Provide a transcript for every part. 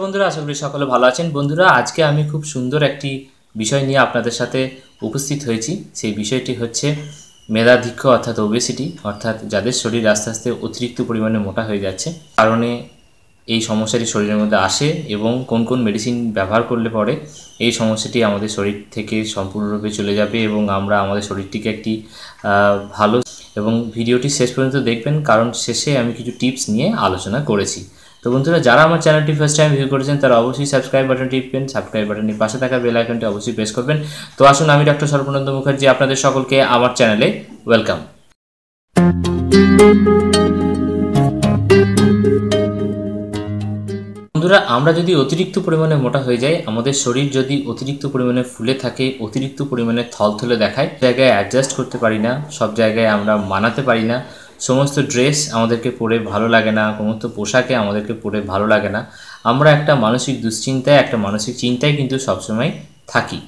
বন্ধুরা আশা করি সকলে ভালো আছেন বন্ধুরা আজকে আমি খুব সুন্দর একটি বিষয় নিয়ে আপনাদের সাথে উপস্থিত হয়েছি সেই বিষয়টি হচ্ছে মেধাধিক্য অর্থাৎ ওবেসিটি অর্থাৎ যাদের শরীর আস্তে আস্তে অতিরিক্ত পরিমাণে মোটা হয়ে যাচ্ছে কারণে এই সমস্যাটি শরীরের মধ্যে আসে এবং কোন কোন মেডিসিন ব্যবহার করলে পরে এই সমস্যাটি আমাদের শরীর থেকে সম্পূর্ণরূপে চলে যাবে এবং আমরা আমাদের শরীরটিকে একটি ভালো এবং ভিডিওটি শেষ পর্যন্ত দেখবেন কারণ শেষে আমি কিছু টিপস নিয়ে আলোচনা করেছি তো বন্ধুরা যারা আমার চ্যানেলটি ফার্স্ট টাইম ভিউ করেছেন তারা অবশ্যই সাবস্ক্রাইব বাটন টিপবেন সাবস্ক্রাইব বাটনের পাশে থাকা বেল আইকনটি অবশ্যই প্রেস করবেন তো আসুন আমি ডক্টর সর্বানন্দ মুখার্জি আপনাদের সকলকে আমার চ্যানেলে ওয়েলকাম বন্ধুরা আমরা যদি অতিরিক্ত পরিমাণে মোটা হয়ে যাই আমাদের শরীর যদি অতিরিক্ত পরিমাণে ফুলে থাকে অতিরিক্ত পরিমাণে থলথলে দেখায় জায়গায় অ্যাডজাস্ট করতে পারি না সব জায়গায় আমরা মানাতে পারি না সমস্ত ড্রেস আমাদেরকে পরে ভালো লাগে না সমস্ত পোশাকে আমাদেরকে পরে ভালো লাগে না আমরা একটা মানসিক দুশ্চিন্তায় একটা মানসিক চিন্তায় কিন্তু সবসময় থাকি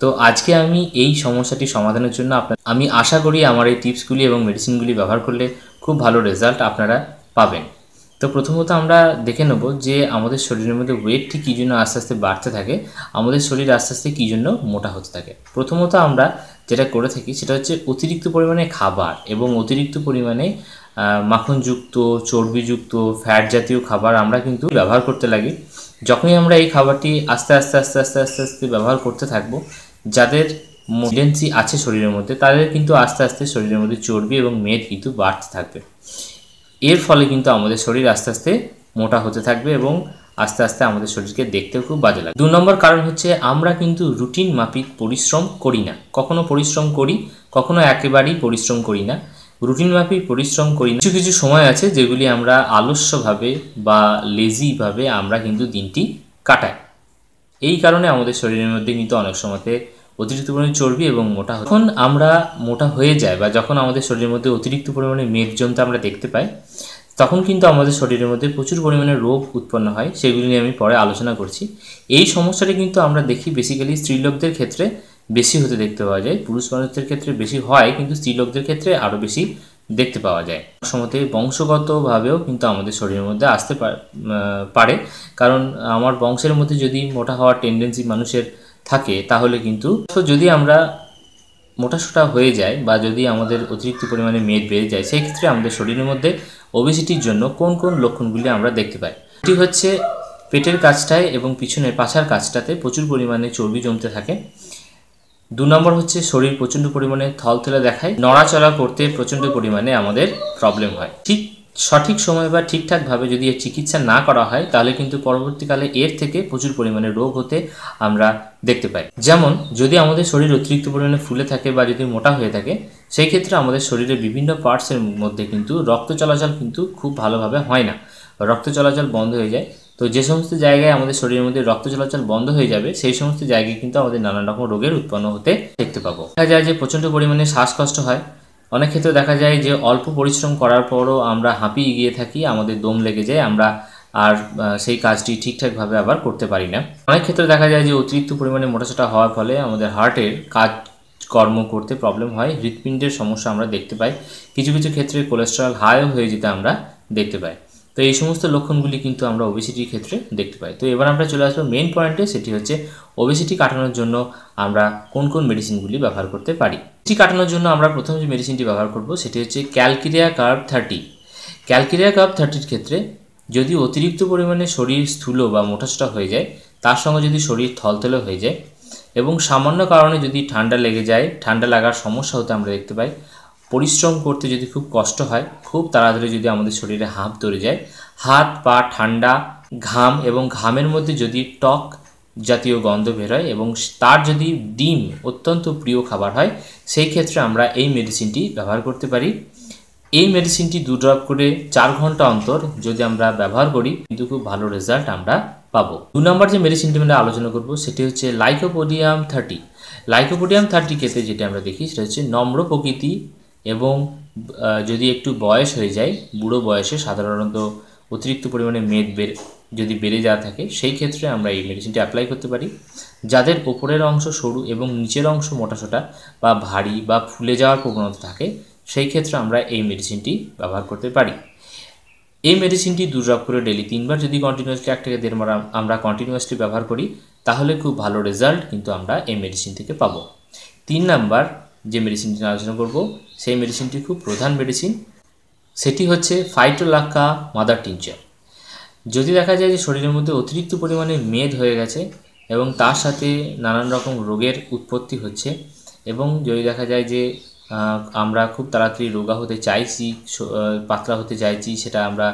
তো আজকে আমি এই সমস্যাটি সমাধানের জন্য আপনার আমি আশা করি আমার এই টিপসগুলি এবং মেডিসিনগুলি ব্যবহার করলে খুব ভালো রেজাল্ট আপনারা পাবেন তো প্রথমত আমরা দেখে নেব যে আমাদের শরীরের মধ্যে ওয়েট ঠিক কী জন্য আস্তে আস্তে বাড়তে থাকে আমাদের শরীর আস্তে আস্তে কী জন্য মোটা হতে থাকে প্রথমত আমরা যেটা করে থাকি সেটা হচ্ছে অতিরিক্ত পরিমাণে খাবার এবং অতিরিক্ত পরিমাণে মাখনযুক্ত চর্বিযুক্ত ফ্যাট জাতীয় খাবার আমরা কিন্তু ব্যবহার করতে লাগি যখনই আমরা এই খাবারটি আস্তে আস্তে আস্তে আস্তে আস্তে আস্তে ব্যবহার করতে থাকব যাদের মোডেন্সি আছে শরীরের মধ্যে তাদের কিন্তু আস্তে আস্তে শরীরের মধ্যে চর্বি এবং মেদ কিন্তু বাড়তে থাকবে এর ফলে কিন্তু আমাদের শরীর আস্তে আস্তে মোটা হতে থাকবে এবং আস্তে আস্তে আমাদের শরীরকে দেখতেও খুব বাজে লাগে দু নম্বর কারণ হচ্ছে আমরা কিন্তু রুটিন মাফিক পরিশ্রম করি না কখনো পরিশ্রম করি কখনো একেবারেই পরিশ্রম করি না রুটিন মাফিক পরিশ্রম করি না কিছু কিছু সময় আছে যেগুলি আমরা আলস্যভাবে বা লেজিভাবে আমরা কিন্তু দিনটি কাটাই এই কারণে আমাদের শরীরের মধ্যে কিন্তু অনেক সময়তে অতিরিক্ত পরিমাণে চর্বি এবং মোটা যখন আমরা মোটা হয়ে যায় বা যখন আমাদের শরীরের মধ্যে অতিরিক্ত পরিমাণে মেদ জমতে আমরা দেখতে পাই তখন কিন্তু আমাদের শরীরের মধ্যে প্রচুর পরিমাণে রোগ উৎপন্ন হয় সেগুলি নিয়ে আমি পরে আলোচনা করছি এই সমস্যাটি কিন্তু আমরা দেখি বেসিক্যালি স্ত্রীলোকদের ক্ষেত্রে বেশি হতে দেখতে পাওয়া যায় পুরুষ মানুষদের ক্ষেত্রে বেশি হয় কিন্তু স্ত্রীলোকদের ক্ষেত্রে আরও বেশি দেখতে পাওয়া যায় সমতে বংশগতভাবেও কিন্তু আমাদের শরীরের মধ্যে আসতে পারে কারণ আমার বংশের মধ্যে যদি মোটা হওয়ার টেন্ডেন্সি মানুষের থাকে তাহলে কিন্তু যদি আমরা মোটাসোটা হয়ে যায় বা যদি আমাদের অতিরিক্ত পরিমাণে মেদ বেড়ে যায় সেই ক্ষেত্রে আমাদের শরীরের মধ্যে ওবেসিটির জন্য কোন কোন লক্ষণগুলি আমরা দেখতে পাই এটি হচ্ছে পেটের কাজটায় এবং পিছনের পাছার কাজটাতে প্রচুর পরিমাণে চর্বি জমতে থাকে দু নম্বর হচ্ছে শরীর প্রচণ্ড পরিমাণে থলথলে দেখায় নড়াচড়া করতে প্রচণ্ড পরিমাণে আমাদের প্রবলেম হয় ঠিক সঠিক সময় বা ঠিকঠাকভাবে যদি এর চিকিৎসা না করা হয় তাহলে কিন্তু পরবর্তীকালে এর থেকে প্রচুর পরিমাণে রোগ হতে আমরা দেখতে পাই যেমন যদি আমাদের শরীর অতিরিক্ত পরিমাণে ফুলে থাকে বা যদি মোটা হয়ে থাকে সেই ক্ষেত্রে আমাদের শরীরে বিভিন্ন পার্টসের মধ্যে কিন্তু রক্ত চলাচল কিন্তু খুব ভালোভাবে হয় না রক্ত চলাচল বন্ধ হয়ে যায় তো যে সমস্ত জায়গায় আমাদের শরীরের মধ্যে রক্ত চলাচল বন্ধ হয়ে যাবে সেই সমস্ত জায়গায় কিন্তু আমাদের নানান রকম রোগের উৎপন্ন হতে দেখতে পাবো দেখা যায় যে প্রচণ্ড পরিমাণে শ্বাসকষ্ট হয় অনেক ক্ষেত্রে দেখা যায় যে অল্প পরিশ্রম করার পরও আমরা হাঁপিয়ে গিয়ে থাকি আমাদের দম লেগে যায় আমরা আর সেই কাজটি ঠিকঠাকভাবে আবার করতে পারি না অনেক ক্ষেত্রে দেখা যায় যে অতিরিক্ত পরিমাণে মোটাসোটা হওয়ার ফলে আমাদের হার্টের কাজ কর্ম করতে প্রবলেম হয় হৃৎপিণ্ডের সমস্যা আমরা দেখতে পাই কিছু কিছু ক্ষেত্রে কোলেস্ট্রল হাইও হয়ে যেতে আমরা দেখতে পাই তো এই সমস্ত লক্ষণগুলি কিন্তু আমরা ওবিসিটির ক্ষেত্রে দেখতে পাই তো এবার আমরা চলে আসবো মেন পয়েন্টে সেটি হচ্ছে ওবিসিটি কাটানোর জন্য আমরা কোন কোন মেডিসিনগুলি ব্যবহার করতে পারি এটি কাটানোর জন্য আমরা প্রথম যে মেডিসিনটি ব্যবহার করব সেটি হচ্ছে calcarea carb thirty calcarea carb থার্টির ক্ষেত্রে যদি অতিরিক্ত পরিমাণে শরীর স্থূল বা মোটাসোটা হয়ে যায় তার সঙ্গে যদি শরীর থলথলে হয়ে যায় এবং সামান্য কারণে যদি ঠান্ডা লেগে যায় ঠান্ডা লাগার সমস্যা হতে আমরা দেখতে পাই পরিশ্রম করতে যদি খুব কষ্ট হয় খুব তাড়াতাড়ি যদি আমাদের শরীরে হাঁপ ধরে যায় হাত পা ঠান্ডা ঘাম এবং ঘামের মধ্যে যদি টক জাতীয় গন্ধ বেরোয় এবং তার যদি ডিম অত্যন্ত প্রিয় খাবার হয় সেই ক্ষেত্রে আমরা এই মেডিসিনটি ব্যবহার করতে পারি এই মেডিসিনটি দু ড্রপ করে চার ঘন্টা অন্তর যদি আমরা ব্যবহার করি কিন্তু খুব ভালো রেজাল্ট আমরা পাবো দু নম্বর যে মেডিসিনটি আমরা আলোচনা করব সেটি হচ্ছে লাইকোপোডিয়াম থার্টি লাইকোপোডিয়াম থার্টি ক্ষেত্রে যেটা আমরা দেখি সেটা হচ্ছে নম্র প্রকৃতি এবং যদি একটু বয়স হয়ে যায় বুড়ো বয়সে সাধারণত অতিরিক্ত পরিমাণে মেদ বের যদি বেড়ে যাওয়া থাকে সেই ক্ষেত্রে আমরা এই মেডিসিনটি অ্যাপ্লাই করতে পারি যাদের ওপরের অংশ সরু এবং নিচের অংশ মোটাসোটা বা ভারী বা ফুলে যাওয়ার প্রবণতা থাকে সেই ক্ষেত্রে আমরা এই মেডিসিনটি ব্যবহার করতে পারি এই মেডিসিনটি দুর্জপ করে ডেলি তিনবার যদি কন্টিনিউয়াসলি এক থেকে দেড় মারা আমরা কন্টিনিউয়াসলি ব্যবহার করি তাহলে খুব ভালো রেজাল্ট কিন্তু আমরা এই মেডিসিন থেকে পাবো তিন নাম্বার যে মেডিসিনটি আলোচনা করব সেই মেডিসিনটি খুব প্রধান মেডিসিন সেটি হচ্ছে ফাইটোলাক্কা মাদার টিনচার যদি দেখা যায় যে শরীরের মধ্যে অতিরিক্ত পরিমাণে মেদ হয়ে গেছে এবং তার সাথে নানান রকম রোগের উৎপত্তি হচ্ছে এবং যদি দেখা যায় যে আমরা খুব তাড়াতাড়ি রোগা হতে চাইছি পাতলা হতে চাইছি সেটা আমরা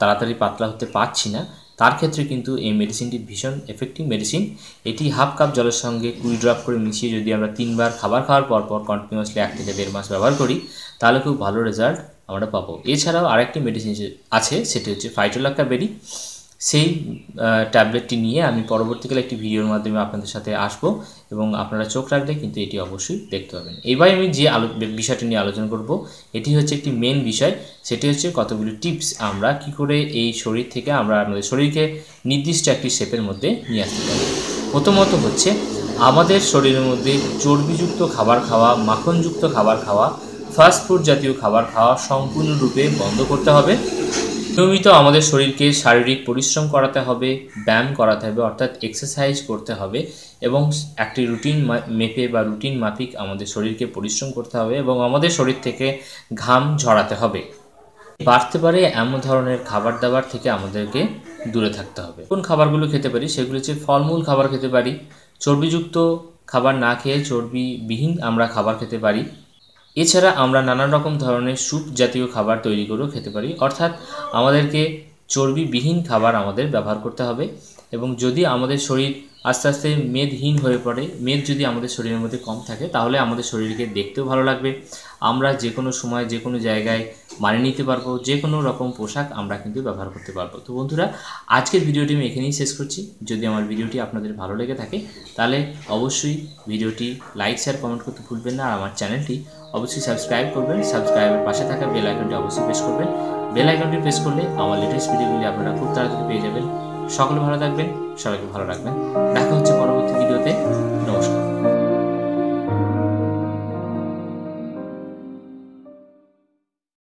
তাড়াতাড়ি পাতলা হতে পারছি না তার ক্ষেত্রে কিন্তু এই মেডিসিনটি ভীষণ এফেক্টিভ মেডিসিন এটি হাফ কাপ জলের সঙ্গে কুড়ি ড্রপ করে মিশিয়ে যদি আমরা তিনবার খাবার খাওয়ার পর পর কন্টিনিউয়াসলি এক থেকে দেড় মাস ব্যবহার করি তাহলে খুব ভালো রেজাল্ট আমরা পাবো এছাড়াও আরেকটি মেডিসিন আছে সেটি হচ্ছে ফাইটোলাক্কা বেরি সেই ট্যাবলেটটি নিয়ে আমি পরবর্তীকালে একটি ভিডিওর মাধ্যমে আপনাদের সাথে আসব এবং আপনারা চোখ রাখলে কিন্তু এটি অবশ্যই দেখতে পাবেন এবার আমি যে আলো বিষয়টি নিয়ে আলোচনা করব এটি হচ্ছে একটি মেন বিষয় সেটি হচ্ছে কতগুলি টিপস আমরা কি করে এই শরীর থেকে আমরা আমাদের শরীরকে নির্দিষ্ট একটি শেপের মধ্যে নিয়ে আসতে পারি প্রথমত হচ্ছে আমাদের শরীরের মধ্যে চর্বিযুক্ত খাবার খাওয়া মাখনযুক্ত খাবার খাওয়া ফাস্টফুড জাতীয় খাবার খাওয়া সম্পূর্ণরূপে বন্ধ করতে হবে নিয়মিত আমাদের শরীরকে শারীরিক পরিশ্রম করাতে হবে ব্যায়াম করাতে হবে অর্থাৎ এক্সারসাইজ করতে হবে এবং একটি রুটিন মেপে বা রুটিন মাফিক আমাদের শরীরকে পরিশ্রম করতে হবে এবং আমাদের শরীর থেকে ঘাম ঝরাতে হবে বাড়তে পারে এমন ধরনের খাবার দাবার থেকে আমাদেরকে দূরে থাকতে হবে কোন খাবারগুলো খেতে পারি সেগুলো হচ্ছে ফলমূল খাবার খেতে পারি চর্বিযুক্ত খাবার না খেয়ে চর্বিবিহীন আমরা খাবার খেতে পারি এছাড়া আমরা নানান রকম ধরনের স্যুপ জাতীয় খাবার তৈরি করেও খেতে পারি অর্থাৎ আমাদেরকে চর্বিবিহীন খাবার আমাদের ব্যবহার করতে হবে এবং যদি আমাদের শরীর আস্তে আস্তে মেদহীন হয়ে পড়ে মেদ যদি আমাদের শরীরের মধ্যে কম থাকে তাহলে আমাদের শরীরকে দেখতেও ভালো লাগবে আমরা যে কোনো সময় যে কোনো জায়গায় মানিয়ে নিতে পারবো যে কোনো রকম পোশাক আমরা কিন্তু ব্যবহার করতে পারবো তো বন্ধুরা আজকের ভিডিওটি আমি এখানেই শেষ করছি যদি আমার ভিডিওটি আপনাদের ভালো লেগে থাকে তাহলে অবশ্যই ভিডিওটি লাইক শেয়ার কমেন্ট করতে ভুলবেন না আর আমার চ্যানেলটি অবশ্যই সাবস্ক্রাইব করবেন সাবস্ক্রাইবের পাশে থাকা বেল আইকনটি অবশ্যই প্রেস করবেন বেল আইকনটি প্রেস করলে আমার লেটেস্ট ভিডিওগুলি আপনারা খুব তাড়াতাড়ি পেয়ে যাবেন সকলে ভালো থাকবেন সবাইকে ভালো রাখবেন দেখা হচ্ছে পরবর্তী ভিডিওতে